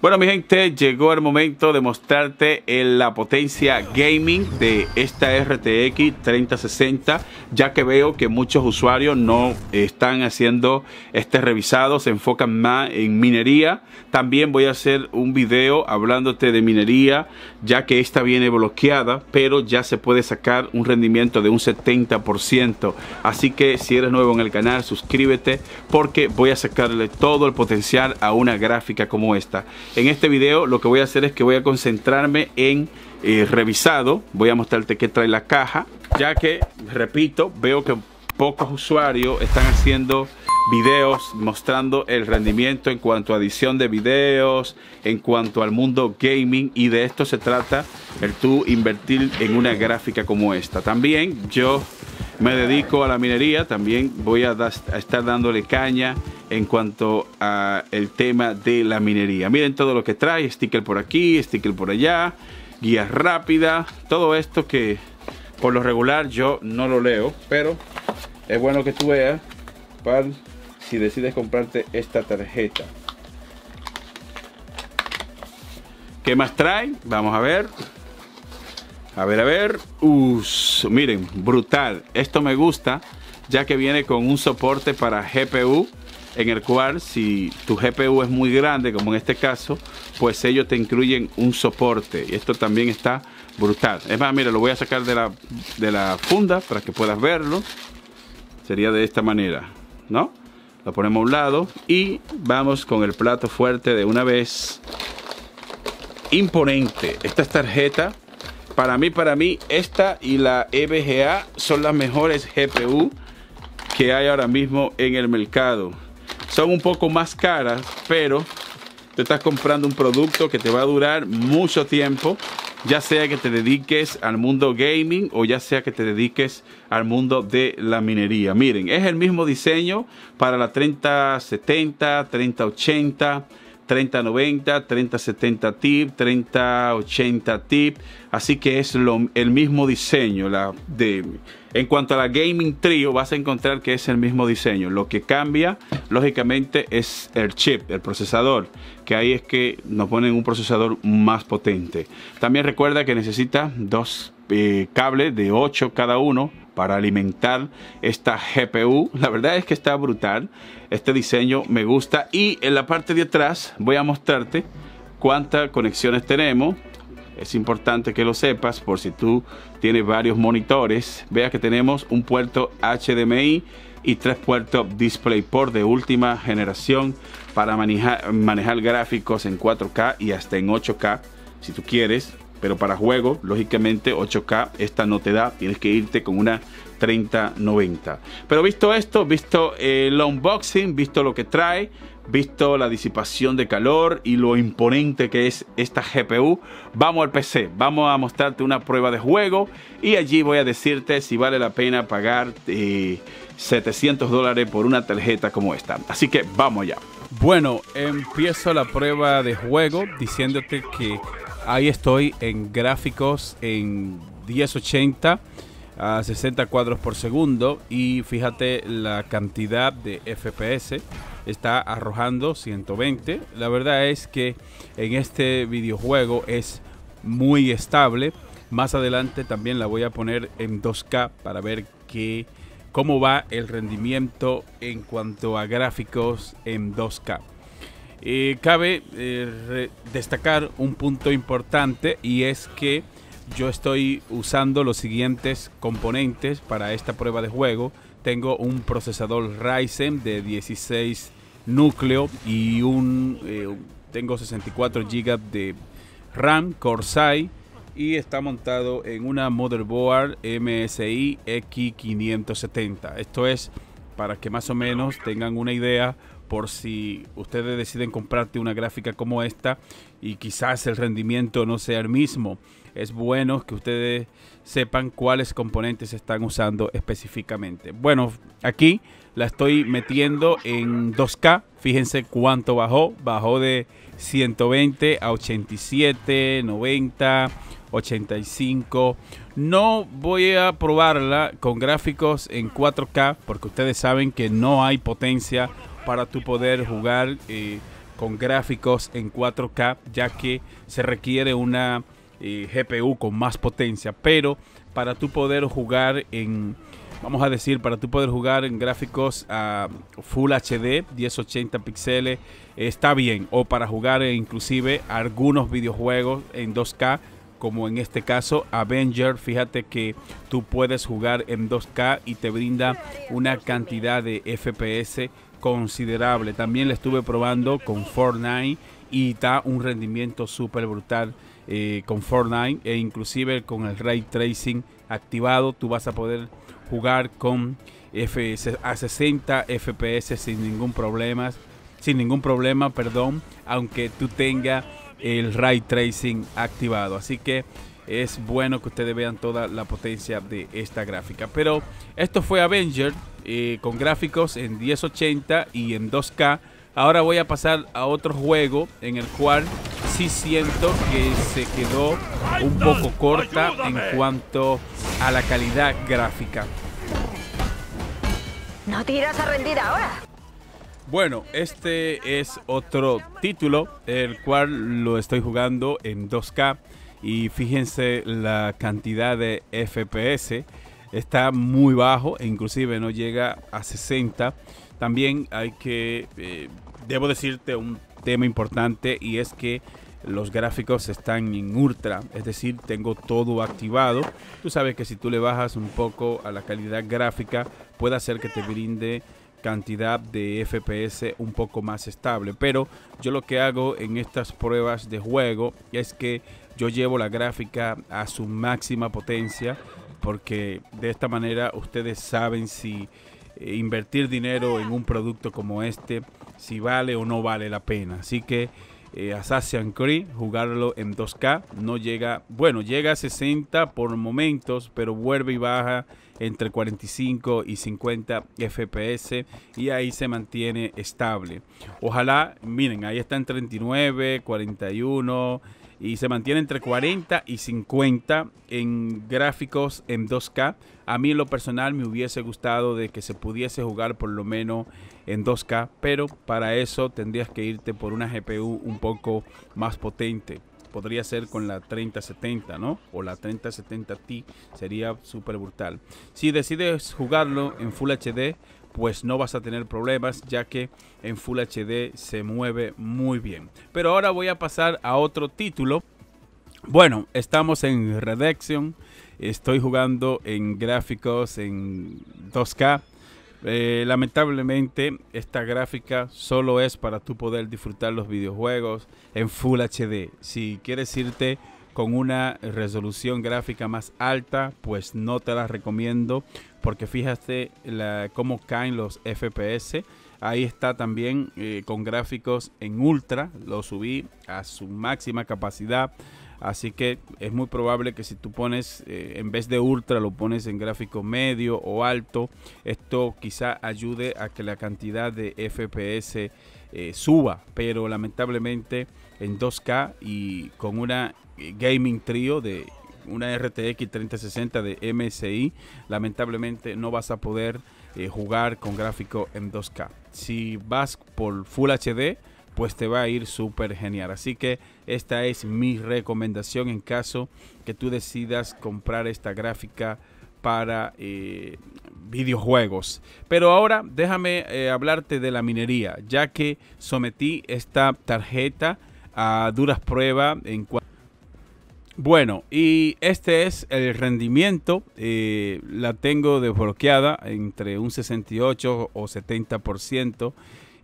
Bueno, mi gente, llegó el momento de mostrarte la potencia gaming de esta RTX 3060, ya que veo que muchos usuarios no están haciendo este revisado, se enfocan más en minería. También voy a hacer un video hablándote de minería, ya que esta viene bloqueada, pero ya se puede sacar un rendimiento de un 70%. Así que si eres nuevo en el canal, suscríbete porque voy a sacarle todo el potencial a una gráfica como esta. En este video lo que voy a hacer es que voy a concentrarme en eh, revisado. Voy a mostrarte qué trae la caja. Ya que, repito, veo que pocos usuarios están haciendo videos mostrando el rendimiento en cuanto a edición de videos, en cuanto al mundo gaming y de esto se trata el tú invertir en una gráfica como esta. También yo me dedico a la minería, también voy a estar dándole caña en cuanto a el tema de la minería. Miren todo lo que trae, sticker por aquí, sticker por allá, guía rápida, todo esto que por lo regular yo no lo leo, pero es bueno que tú veas si decides comprarte esta tarjeta. ¿Qué más trae? Vamos a ver. A ver, a ver. Uf, miren, brutal. Esto me gusta, ya que viene con un soporte para GPU en el cual si tu GPU es muy grande, como en este caso, pues ellos te incluyen un soporte. Y esto también está brutal. Es más, mira, lo voy a sacar de la, de la funda para que puedas verlo. Sería de esta manera, ¿no? Lo ponemos a un lado y vamos con el plato fuerte de una vez. Imponente. Esta tarjeta. Para mí, para mí, esta y la EVGA son las mejores GPU que hay ahora mismo en el mercado son un poco más caras, pero te estás comprando un producto que te va a durar mucho tiempo, ya sea que te dediques al mundo gaming o ya sea que te dediques al mundo de la minería. Miren, es el mismo diseño para la 3070, 3080 3090, 3070 tip, 3080 tip. Así que es el mismo diseño. La de, en cuanto a la Gaming Trio, vas a encontrar que es el mismo diseño. Lo que cambia, lógicamente, es el chip, el procesador. Que ahí es que nos ponen un procesador más potente. También recuerda que necesita dos eh, cables de 8 cada uno para alimentar esta GPU. La verdad es que está brutal. Este diseño me gusta. Y en la parte de atrás voy a mostrarte cuántas conexiones tenemos. Es importante que lo sepas por si tú tienes varios monitores. Vea que tenemos un puerto HDMI y tres puertos DisplayPort de última generación para manejar, manejar gráficos en 4K y hasta en 8K si tú quieres pero para juego, lógicamente 8K esta no te da, tienes que irte con una 3090. Pero visto esto, visto el unboxing, visto lo que trae, visto la disipación de calor y lo imponente que es esta GPU, vamos al PC, vamos a mostrarte una prueba de juego y allí voy a decirte si vale la pena pagar 700 eh, dólares por una tarjeta como esta. Así que vamos ya Bueno, empiezo la prueba de juego diciéndote que ahí estoy en gráficos en 1080 a 60 cuadros por segundo y fíjate la cantidad de FPS está arrojando 120 la verdad es que en este videojuego es muy estable más adelante también la voy a poner en 2K para ver qué cómo va el rendimiento en cuanto a gráficos en 2K eh, cabe eh, destacar un punto importante y es que yo estoy usando los siguientes componentes para esta prueba de juego. Tengo un procesador Ryzen de 16 núcleo y un eh, tengo 64 GB de RAM Corsair y está montado en una motherboard MSI X570. Esto es para que más o menos tengan una idea por si ustedes deciden comprarte una gráfica como esta y quizás el rendimiento no sea el mismo. Es bueno que ustedes sepan cuáles componentes están usando específicamente. Bueno, aquí la estoy metiendo en 2K. Fíjense cuánto bajó. Bajó de 120 a 87, 90, 85. No voy a probarla con gráficos en 4K porque ustedes saben que no hay potencia para tu poder jugar eh, con gráficos en 4K, ya que se requiere una eh, GPU con más potencia, pero para tu poder jugar en vamos a decir, para tu poder jugar en gráficos a ah, Full HD, 1080 píxeles, está bien. O para jugar eh, inclusive algunos videojuegos en 2K, como en este caso Avenger, fíjate que tú puedes jugar en 2K y te brinda una cantidad de FPS considerable. También la estuve probando con Fortnite y da un rendimiento súper brutal eh, con Fortnite e inclusive con el ray tracing activado tú vas a poder jugar con a 60 FPS sin ningún problema, sin ningún problema, perdón, aunque tú tengas el ray tracing activado. Así que es bueno que ustedes vean toda la potencia de esta gráfica. Pero esto fue Avenger eh, con gráficos en 1080 y en 2K. Ahora voy a pasar a otro juego en el cual sí siento que se quedó un poco corta en cuanto a la calidad gráfica. No tiras a rendir ahora. Bueno, este es otro título, el cual lo estoy jugando en 2K y fíjense la cantidad de FPS está muy bajo e inclusive no llega a 60. También hay que, eh, debo decirte un tema importante y es que los gráficos están en ultra, es decir, tengo todo activado. Tú sabes que si tú le bajas un poco a la calidad gráfica, puede hacer que te brinde cantidad de FPS un poco más estable. Pero yo lo que hago en estas pruebas de juego es que yo llevo la gráfica a su máxima potencia porque de esta manera ustedes saben si eh, invertir dinero en un producto como este, si vale o no vale la pena. Así que eh, Assassin's Creed, jugarlo en 2K, no llega, bueno, llega a 60 por momentos, pero vuelve y baja entre 45 y 50 FPS y ahí se mantiene estable. Ojalá, miren, ahí está en 39, 41 y se mantiene entre 40 y 50 en gráficos en 2K. A mí en lo personal me hubiese gustado de que se pudiese jugar por lo menos en 2K, pero para eso tendrías que irte por una GPU un poco más potente. Podría ser con la 3070, ¿no? O la 3070 Ti, sería súper brutal. Si decides jugarlo en Full HD, pues no vas a tener problemas ya que en Full HD se mueve muy bien. Pero ahora voy a pasar a otro título. Bueno, estamos en Redemption. Estoy jugando en gráficos en 2K. Eh, lamentablemente esta gráfica solo es para tú poder disfrutar los videojuegos en Full HD. Si quieres irte con una resolución gráfica más alta, pues no te la recomiendo porque fíjate la, cómo caen los FPS. Ahí está también eh, con gráficos en ultra, lo subí a su máxima capacidad. Así que es muy probable que si tú pones eh, en vez de ultra, lo pones en gráfico medio o alto, esto quizá ayude a que la cantidad de FPS eh, suba, pero lamentablemente en 2K y con una gaming trío de una RTX 3060 de MSI, lamentablemente no vas a poder eh, jugar con gráfico en 2K. Si vas por Full HD, pues te va a ir súper genial. Así que esta es mi recomendación en caso que tú decidas comprar esta gráfica para eh, videojuegos. Pero ahora déjame eh, hablarte de la minería, ya que sometí esta tarjeta a duras pruebas en cuanto bueno, y este es el rendimiento. Eh, la tengo desbloqueada entre un 68 o 70%.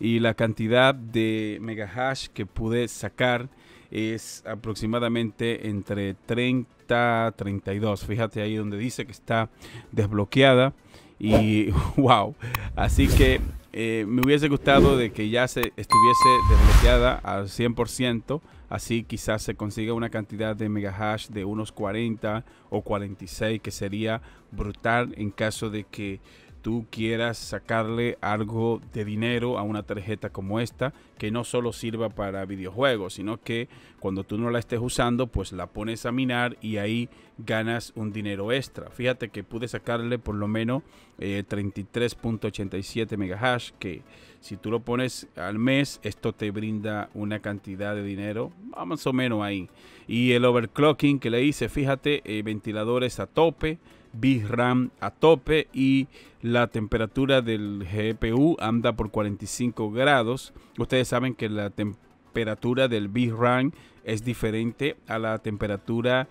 Y la cantidad de mega hash que pude sacar es aproximadamente entre 30 32. Fíjate ahí donde dice que está desbloqueada. Y wow. Así que eh, me hubiese gustado de que ya se estuviese desbloqueada al 100%, así quizás se consiga una cantidad de mega hash de unos 40 o 46, que sería brutal en caso de que tú quieras sacarle algo de dinero a una tarjeta como esta, que no solo sirva para videojuegos, sino que cuando tú no la estés usando, pues la pones a minar y ahí ganas un dinero extra. Fíjate que pude sacarle por lo menos 33.87 eh, 33.87 megahash, que si tú lo pones al mes, esto te brinda una cantidad de dinero más o menos ahí. Y el overclocking que le hice, fíjate, eh, ventiladores a tope VRAM a tope y la temperatura del GPU anda por 45 grados. Ustedes saben que la temperatura del VRAM es diferente a la temperatura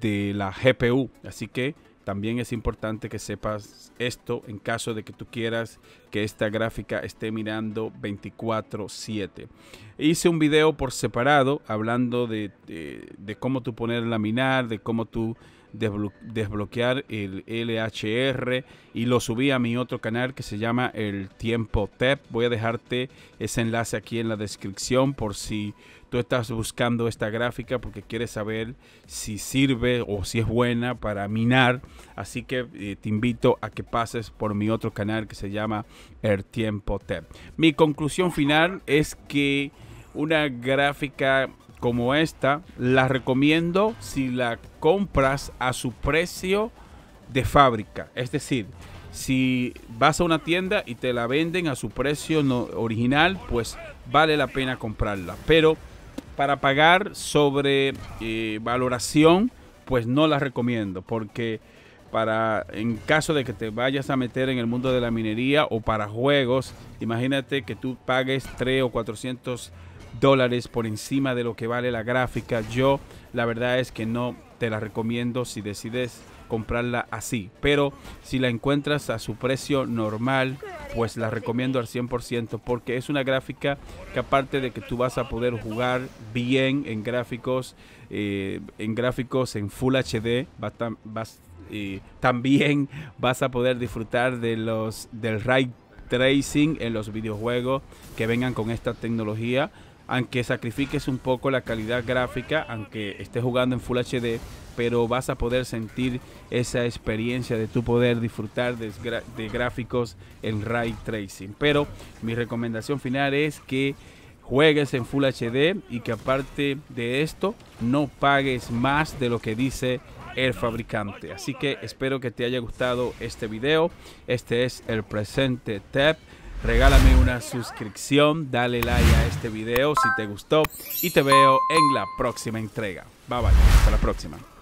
de la GPU, así que también es importante que sepas esto en caso de que tú quieras que esta gráfica esté mirando 24/7. Hice un video por separado hablando de, cómo tú poner laminar, de cómo tú desbloquear el LHR y lo subí a mi otro canal que se llama El Tiempo Tep. Voy a dejarte ese enlace aquí en la descripción por si tú estás buscando esta gráfica porque quieres saber si sirve o si es buena para minar. Así que eh, te invito a que pases por mi otro canal que se llama El Tiempo Tep. Mi conclusión final es que una gráfica como esta, la recomiendo si la compras a su precio de fábrica. Es decir, si vas a una tienda y te la venden a su precio original, pues vale la pena comprarla. Pero para pagar sobre eh, valoración, pues no la recomiendo porque para en caso de que te vayas a meter en el mundo de la minería o para juegos, imagínate que tú pagues 3 o 400 dólares por encima de lo que vale la gráfica. Yo la verdad es que no te la recomiendo si decides comprarla así. Pero si la encuentras a su precio normal, pues la recomiendo al 100% porque es una gráfica que aparte de que tú vas a poder jugar bien en gráficos, eh, en gráficos en Full HD, bastante, y también vas a poder disfrutar de los del ray tracing en los videojuegos que vengan con esta tecnología aunque sacrifiques un poco la calidad gráfica, aunque estés jugando en Full HD, pero vas a poder sentir esa experiencia de tu poder disfrutar de, gráficos en ray tracing. Pero mi recomendación final es que juegues en Full HD y que aparte de esto no pagues más de lo que dice el fabricante. Así que espero que te haya gustado este video. Este es el presente TEP. Regálame una suscripción, dale like a este video si te gustó y te veo en la próxima entrega. Bye bye, hasta la próxima.